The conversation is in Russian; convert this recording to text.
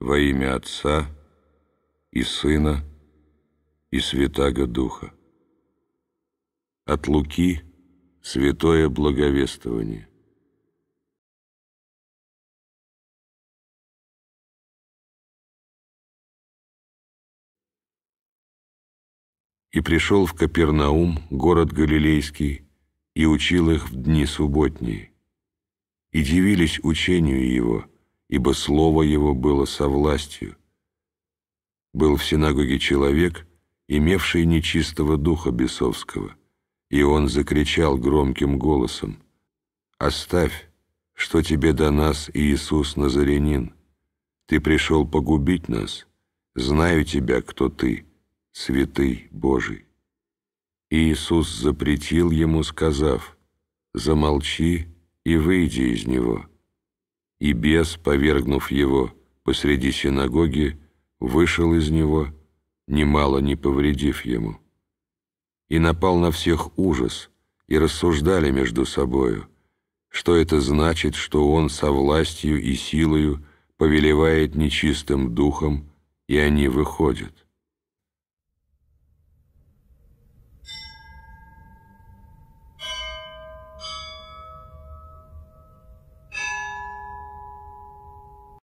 во имя Отца и Сына и Святаго Духа. От Луки Святое Благовествование. И пришел в Капернаум, город Галилейский, и учил их в дни субботние. И дивились учению его – ибо слово его было со властью. Был в синагоге человек, имевший нечистого духа бесовского, и он закричал громким голосом, «Оставь, что тебе до нас, Иисус Назарянин! Ты пришел погубить нас, знаю тебя, кто ты, святый Божий!» Иисус запретил ему, сказав, «Замолчи и выйди из него» и бес, повергнув его посреди синагоги, вышел из него, немало не повредив ему. И напал на всех ужас, и рассуждали между собою, что это значит, что он со властью и силою повелевает нечистым духом, и они выходят.